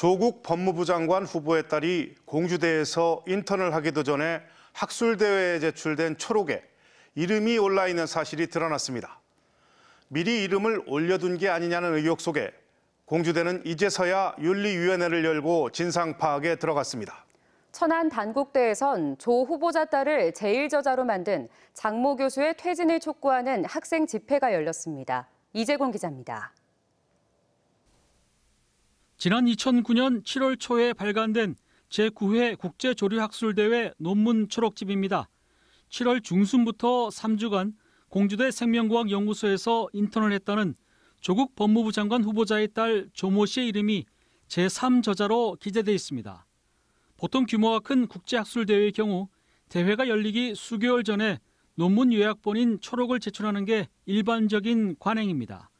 조국 법무부 장관 후보의 딸이 공주대에서 인턴을 하기도 전에 학술대회에 제출된 초록에 이름이 올라 있는 사실이 드러났습니다. 미리 이름을 올려둔 게 아니냐는 의혹 속에 공주대는 이제서야 윤리위원회를 열고 진상 파악에 들어갔습니다. 천안 단국대에선 조 후보자 딸을 제1저자로 만든 장모 교수의 퇴진을 촉구하는 학생 집회가 열렸습니다. 이재곤 기자입니다. 지난 2009년 7월 초에 발간된 제9회 국제조류학술대회 논문 초록집입니다. 7월 중순부터 3주간 공주대 생명과학 연구소에서 인턴을 했다는 조국 법무부 장관 후보자의 딸 조모 씨의 이름이 제3저자로 기재되어 있습니다. 보통 규모가 큰 국제학술대회의 경우 대회가 열리기 수개월 전에 논문 요약본인 초록을 제출하는 게 일반적인 관행입니다.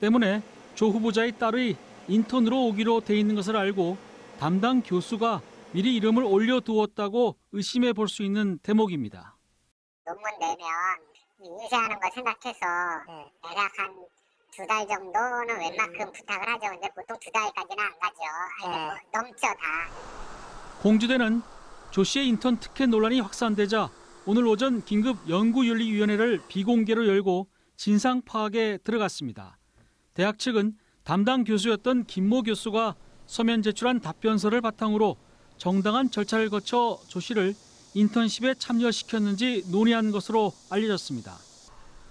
때문에 조 후보자의 딸의 인턴으로 오기로 돼 있는 것을 알고 담당 교수가 미리 이름을 올려두었다고 의심해 볼 수 있는 대목입니다. 논문 내면 인쇄하는 거 생각해서 네. 대략 한두 달 정도는 웬만큼 음. 부탁을 하죠. 근데 보통 두 달까지는 안 가죠. 아뭐 네. 넘죠 다. 공주대는 조 씨의 인턴 특혜 논란이 확산되자 오늘 오전 긴급 연구윤리위원회를 비공개로 열고 진상 파악에 들어갔습니다. 대학 측은 담당 교수였던 김모 교수가 서면 제출한 답변서를 바탕으로 정당한 절차를 거쳐 조 씨를 인턴십에 참여시켰는지 논의한 것으로 알려졌습니다.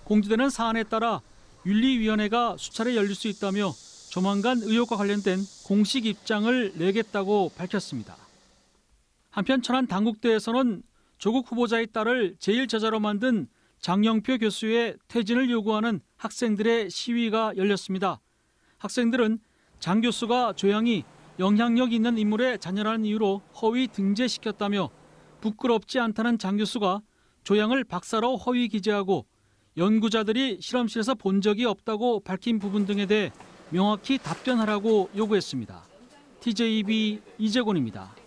공지되는 사안에 따라 윤리위원회가 수차례 열릴 수 있다며 조만간 의혹과 관련된 공식 입장을 내겠다고 밝혔습니다. 한편 천안 당국대에서는 조국 후보자의 딸을 제1저자로 만든 장영표 교수의 퇴진을 요구하는 학생들의 시위가 열렸습니다. 학생들은 장 교수가 조양이 영향력 있는 인물의 자녀라는 이유로 허위 등재시켰다며 부끄럽지 않다는 장 교수가 조양을 박사로 허위 기재하고 연구자들이 실험실에서 본 적이 없다고 밝힌 부분 등에 대해 명확히 답변하라고 요구했습니다. TJB 이재곤입니다.